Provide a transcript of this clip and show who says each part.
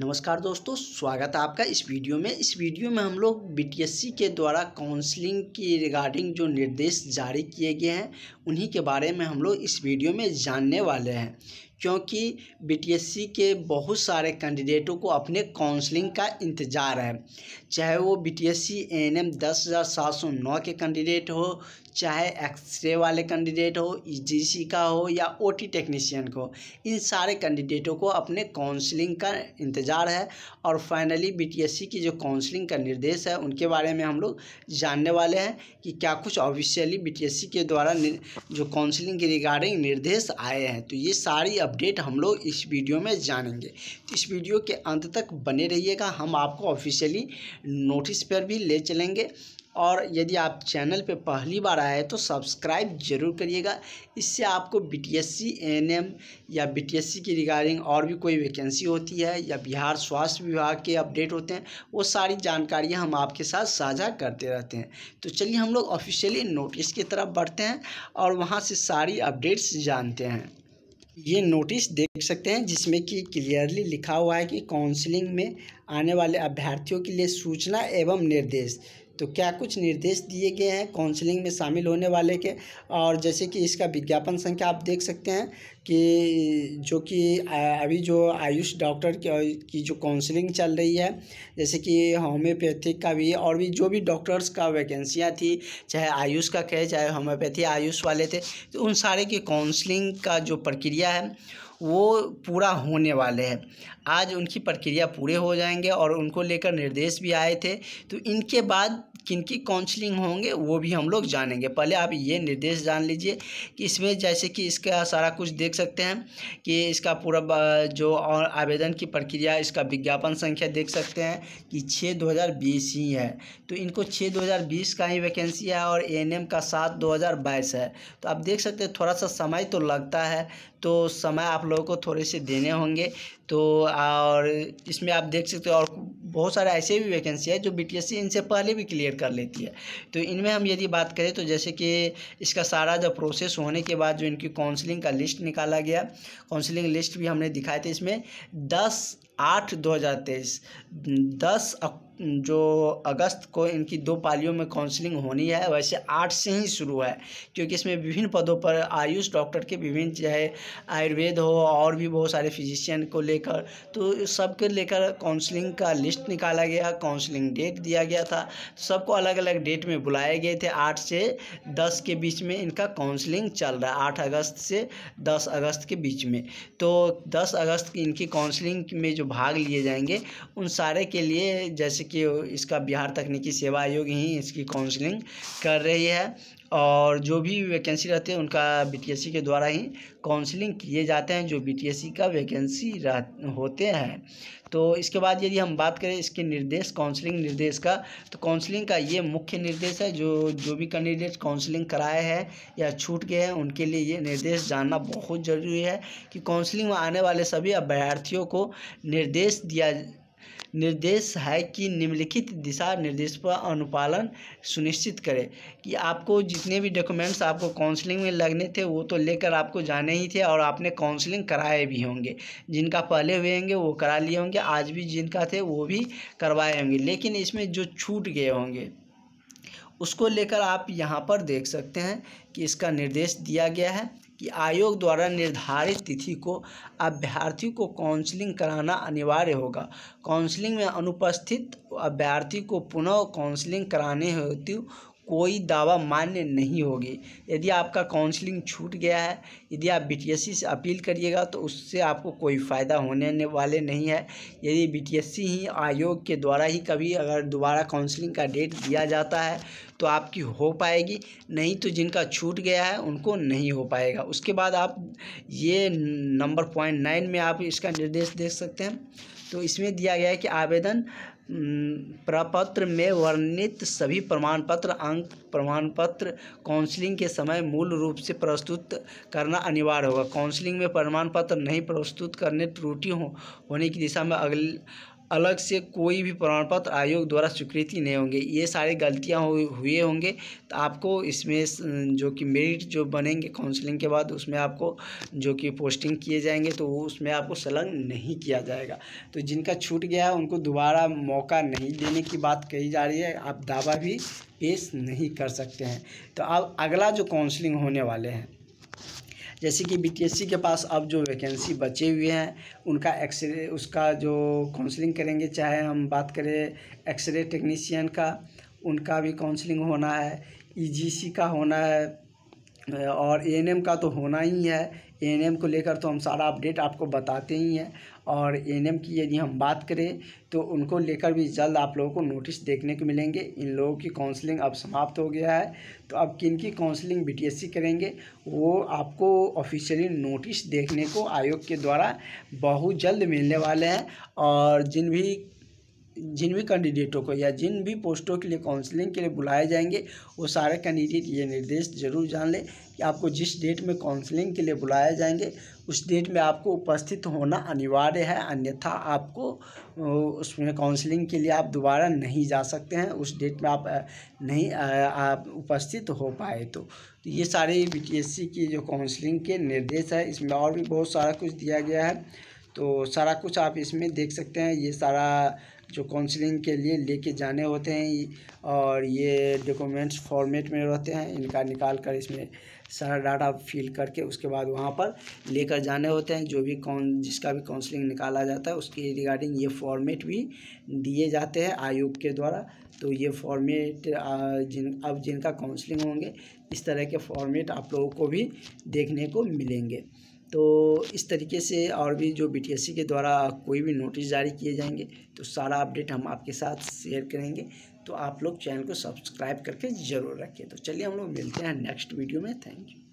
Speaker 1: नमस्कार दोस्तों स्वागत है आपका इस वीडियो में इस वीडियो में हम लोग बीटीएससी के द्वारा काउंसलिंग की रिगार्डिंग जो निर्देश जारी किए गए हैं उन्हीं के बारे में हम लोग इस वीडियो में जानने वाले हैं क्योंकि बी के बहुत सारे कैंडिडेटों को अपने काउंसलिंग का इंतज़ार है चाहे वो B T S C N M दस हज़ार सात सौ नौ के कैंडिडेट हो चाहे एक्सरे वाले कैंडिडेट हो ई e का हो या ओ टी टेक्नीशियन को इन सारे कैंडिडेटों को अपने काउंसलिंग का इंतज़ार है और फाइनली सी की जो काउंसलिंग का निर्देश है उनके बारे में हम लोग जानने वाले हैं कि क्या कुछ ऑफिशियली सी के द्वारा जो काउंसलिंग के रिगार्डिंग निर्देश आए हैं तो ये सारी अपडेट हम लोग इस वीडियो में जानेंगे तो इस वीडियो के अंत तक बने रहिएगा हम आपको ऑफिशियली नोटिस पर भी ले चलेंगे और यदि आप चैनल पे पहली बार आए तो सब्सक्राइब जरूर करिएगा इससे आपको B T S C N M या बी टी एस सी की रिगार्डिंग और भी कोई वैकेंसी होती है या बिहार स्वास्थ्य विभाग के अपडेट होते हैं वो सारी जानकारियाँ हम आपके साथ साझा करते रहते हैं तो चलिए हम लोग ऑफिशियली नोटिस की तरफ बढ़ते हैं और वहाँ से सारी अपडेट्स जानते हैं ये नोटिस देख सकते हैं जिसमें कि क्लियरली लिखा हुआ है कि काउंसलिंग में आने वाले अभ्यर्थियों के लिए सूचना एवं निर्देश तो क्या कुछ निर्देश दिए गए हैं काउंसलिंग में शामिल होने वाले के और जैसे कि इसका विज्ञापन संख्या आप देख सकते हैं कि जो कि अभी जो आयुष डॉक्टर की जो काउंसलिंग चल रही है जैसे कि होम्योपैथिक का भी और भी जो भी डॉक्टर्स का वैकेंसियाँ थी चाहे आयुष का कहे चाहे होम्योपैथी आयुष वाले थे तो उन सारे की काउंसलिंग का जो प्रक्रिया है वो पूरा होने वाले हैं आज उनकी प्रक्रिया पूरे हो जाएंगे और उनको लेकर निर्देश भी आए थे तो इनके बाद किन की काउंसलिंग होंगे वो भी हम लोग जानेंगे पहले आप ये निर्देश जान लीजिए कि इसमें जैसे कि इसका सारा कुछ देख सकते हैं कि इसका पूरा जो और आवेदन की प्रक्रिया इसका विज्ञापन संख्या देख सकते हैं कि छः दो हज़ार बीस ही है तो इनको छः दो हज़ार बीस का ही वैकेंसी है और ए एन एम का सात दो हज़ार बाईस है तो आप देख सकते हैं थोड़ा सा समय तो लगता है तो समय आप लोगों को थोड़े से देने होंगे तो और इसमें आप देख सकते हो और बहुत सारे ऐसे भी वैकेंसी है जो सी इनसे पहले भी क्लियर कर लेती है तो इनमें हम यदि बात करें तो जैसे कि इसका सारा जो प्रोसेस होने के बाद जो इनकी काउंसलिंग का लिस्ट निकाला गया काउंसलिंग लिस्ट भी हमने दिखाए थे इसमें दस आठ दो हज़ार तेईस दस जो अगस्त को इनकी दो पालियों में काउंसलिंग होनी है वैसे आठ से ही शुरू है क्योंकि इसमें विभिन्न पदों पर आयुष डॉक्टर के विभिन्न चाहे आयुर्वेद हो और भी बहुत सारे फिजिशियन को लेकर तो सबके लेकर काउंसलिंग का लिस्ट निकाला गया काउंसलिंग डेट दिया गया था तो सबको अलग अलग डेट में बुलाए गए थे आठ से दस के बीच में इनका काउंसलिंग चल रहा है आठ अगस्त से दस अगस्त के बीच में तो दस अगस्त की इनकी काउंसलिंग में जो भाग लिए जाएंगे उन सारे के लिए जैसे कि इसका बिहार तकनीकी सेवा आयोग ही इसकी काउंसलिंग कर रही है और जो भी वैकेंसी रहते हैं उनका बीटीएससी के द्वारा ही काउंसलिंग किए जाते हैं जो बीटीएससी का वैकेंसी रह होते हैं तो इसके बाद यदि हम बात करें इसके निर्देश काउंसलिंग निर्देश का तो काउंसलिंग का ये मुख्य निर्देश है जो जो भी कैंडिडेट काउंसलिंग कराए हैं या छूट गए हैं उनके लिए ये निर्देश जानना बहुत ज़रूरी है कि काउंसलिंग में आने वाले सभी अभ्यर्थियों को निर्देश दिया निर्देश है कि निम्नलिखित दिशा निर्देश पर अनुपालन सुनिश्चित करें कि आपको जितने भी डॉक्यूमेंट्स आपको काउंसलिंग में लगने थे वो तो लेकर आपको जाने ही थे और आपने काउंसलिंग कराए भी होंगे जिनका पहले हुए होंगे वो करा लिए होंगे आज भी जिनका थे वो भी करवाए होंगे लेकिन इसमें जो छूट गए होंगे उसको लेकर आप यहाँ पर देख सकते हैं कि इसका निर्देश दिया गया है कि आयोग द्वारा निर्धारित तिथि को अभ्यर्थी को काउंसलिंग कराना अनिवार्य होगा काउंसलिंग में अनुपस्थित अभ्यर्थी को पुनः काउंसलिंग कराने हेतु कोई दावा मान्य नहीं होगी यदि आपका काउंसलिंग छूट गया है यदि आप बीटीएससी से अपील करिएगा तो उससे आपको कोई फ़ायदा होने वाले नहीं है यदि बीटीएससी ही आयोग के द्वारा ही कभी अगर दोबारा काउंसलिंग का डेट दिया जाता है तो आपकी हो पाएगी नहीं तो जिनका छूट गया है उनको नहीं हो पाएगा उसके बाद आप ये नंबर पॉइंट नाइन में आप इसका निर्देश देख सकते हैं तो इसमें दिया गया है कि आवेदन प्रपत्र में वर्णित सभी प्रमाण पत्र अंक प्रमाण पत्र काउंसलिंग के समय मूल रूप से प्रस्तुत करना अनिवार्य होगा काउंसलिंग में प्रमाण पत्र नहीं प्रस्तुत करने त्रुटि हो होने की दिशा में अगले अलग से कोई भी प्रमाण पत्र आयोग द्वारा स्वीकृति नहीं होंगे ये सारी गलतियाँ हुए होंगे तो आपको इसमें जो कि मेरिट जो बनेंगे काउंसलिंग के बाद उसमें आपको जो कि पोस्टिंग किए जाएंगे तो उसमें आपको संलग्न नहीं किया जाएगा तो जिनका छूट गया है उनको दोबारा मौका नहीं देने की बात कही जा रही है आप दावा भी पेश नहीं कर सकते हैं तो अब अगला जो काउंसलिंग होने वाले हैं जैसे कि बीटीएससी के पास अब जो वैकेंसी बचे हुए हैं उनका एक्सरे उसका जो काउंसलिंग करेंगे चाहे हम बात करें एक्सरे टेक्नीशियन का उनका भी काउंसलिंग होना है ईजीसी e का होना है और ए का तो होना ही है ए को लेकर तो हम सारा अपडेट आपको बताते ही हैं और ए की यदि हम बात करें तो उनको लेकर भी जल्द आप लोगों को नोटिस देखने को मिलेंगे इन लोगों की काउंसलिंग अब समाप्त हो गया है तो अब किन की काउंसलिंग बीटीएससी करेंगे वो आपको ऑफिशियली नोटिस देखने को आयोग के द्वारा बहुत जल्द मिलने वाले हैं और जिन भी जिन भी कैंडिडेटों को या जिन भी पोस्टों के लिए काउंसलिंग के लिए बुलाए जाएंगे वो सारे कैंडिडेट ये निर्देश जरूर जान लें कि आपको जिस डेट में काउंसलिंग के लिए बुलाए जाएंगे उस डेट में आपको उपस्थित होना अनिवार्य है अन्यथा आपको उसमें काउंसलिंग के लिए आप दोबारा नहीं जा सकते हैं उस डेट में आप नहीं आप उपस्थित हो पाए तो, तो ये सारे सी की जो काउंसलिंग के निर्देश है इसमें और भी बहुत सारा कुछ दिया गया है तो सारा कुछ आप इसमें देख सकते हैं ये सारा जो काउंसलिंग के लिए लेके जाने होते हैं और ये डॉक्यूमेंट्स फॉर्मेट में रहते हैं इनका निकाल कर इसमें सारा डाटा फिल करके उसके बाद वहाँ पर लेकर जाने होते हैं जो भी कौन जिसका भी काउंसलिंग निकाला जाता है उसके रिगार्डिंग ये फॉर्मेट भी दिए जाते हैं आयोग के द्वारा तो ये फॉर्मेट जिन अब जिनका काउंसलिंग होंगे इस तरह के फॉर्मेट आप लोगों को भी देखने को मिलेंगे तो इस तरीके से और भी जो बी के द्वारा कोई भी नोटिस जारी किए जाएंगे तो सारा अपडेट हम आपके साथ शेयर करेंगे तो आप लोग चैनल को सब्सक्राइब करके ज़रूर रखें तो चलिए हम लोग मिलते हैं नेक्स्ट वीडियो में थैंक यू